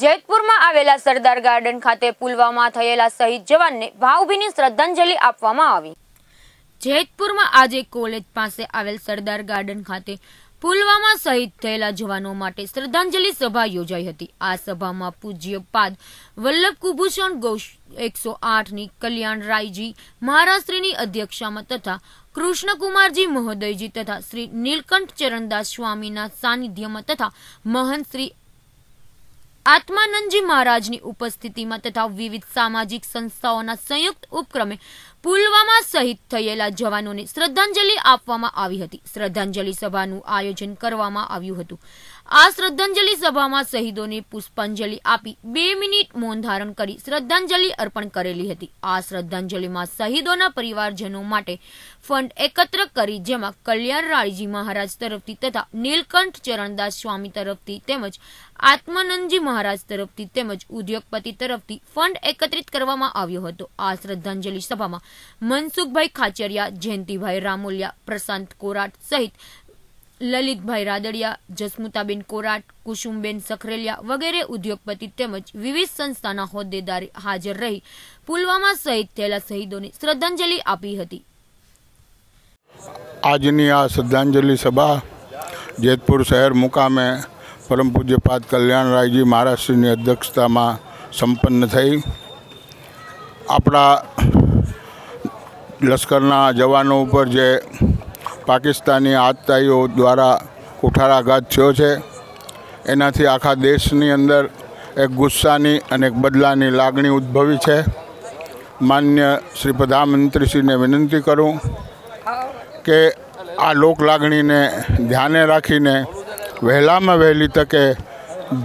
જેતપુરમાં આવેલા સરદાર ગાર્ડન ખાતે પુલવામા થયેલા શહીદ જવાનને ભાવભીની શ્રદ્ધાંજલિ આપવામાં આવી જયપુરમાં આજે કોલેજ પાસે આવેલ સરદાર ગાર્ડન ખાતે પુલવામા શહીદ થયેલા જવાનો માટે શ્રદ્ધાંજલિ સભા યોજાઈ હતી આ સભામાં પૂજ્ય પાદ વલ્લભ કુભૂષણ ઘોષ એકસો આઠની કલ્યાણ રાયજી મહારાષ્ટ્રીની અધ્યક્ષામાં તથા કૃષ્ણકુમારજી મહોદયજી તથા શ્રી નીલકંઠ ચરણદાસ સ્વામીના સાનિધ્યમાં તથા મહંત શ્રી આત્માનંદજી મહારાજની ઉપસ્થિતિમાં તથા વિવિધ સામાજિક સંસ્થાઓના સંયુક્ત ઉપક્રમે પુલવામા શહીદ થયેલા જવાનોને શ્રદ્ધાંજલિ આપવામાં આવી હતી શ્રદ્ધાંજલિ સભાનું આયોજન કરવામાં આવ્યું હતું આ શ્રદ્ધાંજલિ સભામાં શહીદોને પુષ્પાંજલિ આપી બે મિનિટ મૌન ધારણ કરી શ્રદ્ધાંજલિ અર્પણ કરેલી હતી આ શ્રદ્ધાંજલિમાં શહીદોના પરિવારજનો માટે ફંડ એકત્ર કરી જેમાં કલ્યાણ રાળજી મહારાજ તરફથી તથા નીલકંઠ ચરણદાસ સ્વામી તરફથી તેમજ આત્માનંદજી મહારાજ તરફથી તેમજ ઉદ્યોગપતિ તરફથી ફંડ એકત્રિત કરવામાં આવ્યો હતો આ શ્રદ્ધાંજલિ સભામાં મનસુખભાઈ ખાચરિયા જયંતિભાઈ રામોલિયા પ્રશાંત કોરાટ સહિત લલિતભાઈ રાદડિયા જસમુતાબેન કોરાટ કુસુમબેન સખરેલિયા વગેરે ઉદ્યોગપતિ તેમજ વિવિધ સંસ્થાના હોદ્દેદારે હાજર રહી પુલવામા સહિત થયેલા શહીદોને શ્રદ્ધાંજલિ આપી હતી આજની આ શ્રદ્ધાંજલિ સભા જેતપુર શહેર મુકામે પરમ પૂજ્યપાદ કલ્યાણરાયજી મહારાષ્ટ્રની અધ્યક્ષતામાં સંપન્ન થઈ આપણા લશ્કરના જવાનો ઉપર જે પાકિસ્તાની આતતાઈઓ દ્વારા કુઠારાઘાત થયો છે એનાથી આખા દેશની અંદર એક ગુસ્સાની અને એક બદલાની લાગણી ઉદ્ભવી છે માન્ય શ્રી પ્રધાનમંત્રીશ્રીને વિનંતી કરું કે આ લોક લાગણીને ધ્યાને રાખીને વહેલામાં વહેલી તકે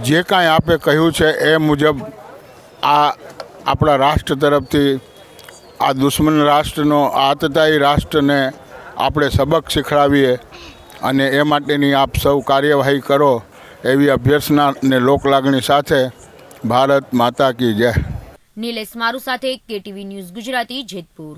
જે કાંઈ આપે કહ્યું છે એ મુજબ આ આપણા રાષ્ટ્ર તરફથી આ દુશ્મન રાષ્ટ્રનો આતતાઈ રાષ્ટ્રને આપણે સબક શીખડાવીએ અને એ માટેની આપ સૌ કાર્યવાહી કરો એવી અભ્યર્થના ને લોકલાગણી સાથે ભારત માતા કી જય નિલેશ મારું સાથે કેટીવી ન્યૂઝ ગુજરાતી જેતપુર